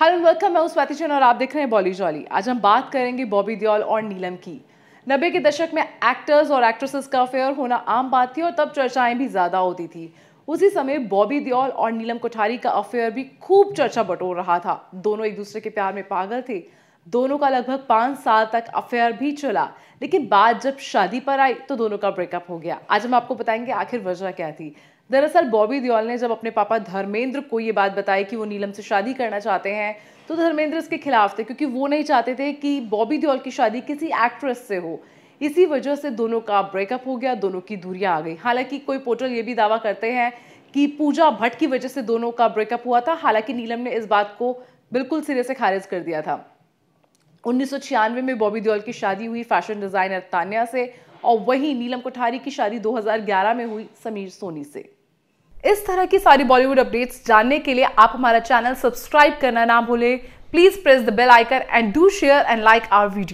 hello welcome मैं स्वाति चैन और आप देख रहे हैं बॉली जॉली आज हम बात करेंगे बॉबी दियोल और नीलम की नब्बे के दशक में एक्टर्स और एक्ट्रेसेस का अफेयर होना आम बात थी और तब चर्चाएं भी ज़्यादा होती थी उसी समय बॉबी दियोल और नीलम कोठारी का अफेयर भी खूब चर्चा बटोर रहा था दोनों एक दूसरे के प्यार में पागल थे दोनों का लगभग पाँच साल तक अफेयर भी चला लेकिन बात जब शादी पर आई तो दोनों का ब्रेकअप हो गया आज हम आपको बताएंगे आखिर वजह क्या थी दरअसल बॉबी दियोल ने जब अपने पापा धर्मेंद्र को ये बात बताई कि वो नीलम से शादी करना चाहते हैं तो धर्मेंद्र इसके खिलाफ थे क्योंकि वो नहीं चाहते थे कि बॉबी दियोल की शादी किसी एक्ट्रेस से हो इसी वजह से दोनों का ब्रेकअप हो गया दोनों की दूरियां आ गई हालांकि कोई पोर्टल ये भी दावा करते हैं कि पूजा भट्ट की वजह से दोनों का ब्रेकअप हुआ था हालांकि नीलम ने इस बात को बिल्कुल सिरे से खारिज कर दिया था उन्नीस में बॉबी देओल की शादी हुई फैशन डिज़ाइनर तानिया से और वहीं नीलम कोठारी की शादी 2011 में हुई समीर सोनी से इस तरह की सारी बॉलीवुड अपडेट्स जानने के लिए आप हमारा चैनल सब्सक्राइब करना ना भूलें please press the bell icon and do share and like our video